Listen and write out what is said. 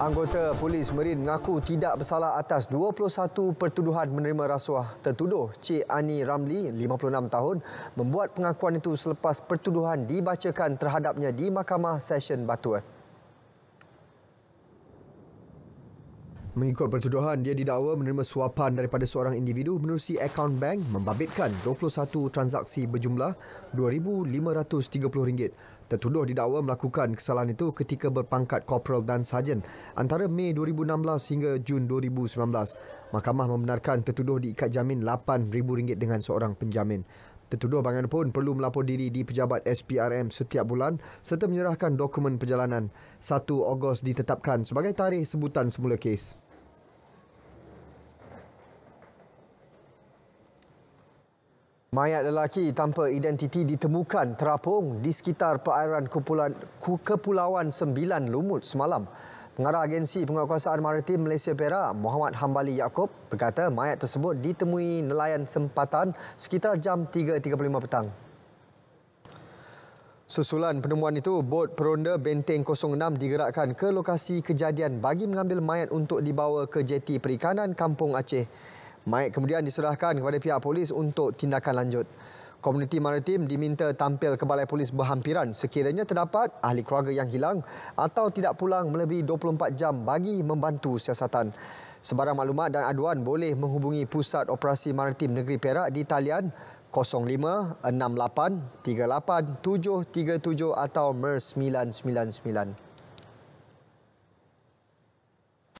Anggota polis Merin mengaku tidak bersalah atas 21 pertuduhan menerima rasuah tertuduh Cik Ani Ramli, 56 tahun, membuat pengakuan itu selepas pertuduhan dibacakan terhadapnya di Mahkamah Session Batuan. Mengikut pertuduhan, dia didakwa menerima suapan daripada seorang individu menerusi akaun bank membabitkan 21 transaksi berjumlah RM2,530 tertuduh didakwa melakukan kesalahan itu ketika berpangkat corporal dan sarjan antara Mei 2016 hingga Jun 2019. Mahkamah membenarkan tertuduh diikat jamin RM8,000 dengan seorang penjamin. Tertuduh bagaimanapun perlu melapor diri di pejabat SPRM setiap bulan serta menyerahkan dokumen perjalanan. 1 Ogos ditetapkan sebagai tarikh sebutan semula kes. Mayat lelaki tanpa identiti ditemukan terapung di sekitar perairan Kepulauan, Kepulauan Sembilan Lumut semalam. Pengarah Agensi Penguatkuasaan Maritim Malaysia Perak, Muhammad Hambali Yaakob berkata mayat tersebut ditemui nelayan sempatan sekitar jam 3.35 petang. Susulan penemuan itu, bot peronda Benteng 06 digerakkan ke lokasi kejadian bagi mengambil mayat untuk dibawa ke jeti perikanan Kampung Aceh. Mayat kemudian diserahkan kepada pihak polis untuk tindakan lanjut. Komuniti maritim diminta tampil ke balai polis berhampiran sekiranya terdapat ahli keluarga yang hilang atau tidak pulang melebihi 24 jam bagi membantu siasatan. Sebarang maklumat dan aduan boleh menghubungi Pusat Operasi Maritim Negeri Perak di talian 0568 38737 atau MERS 999.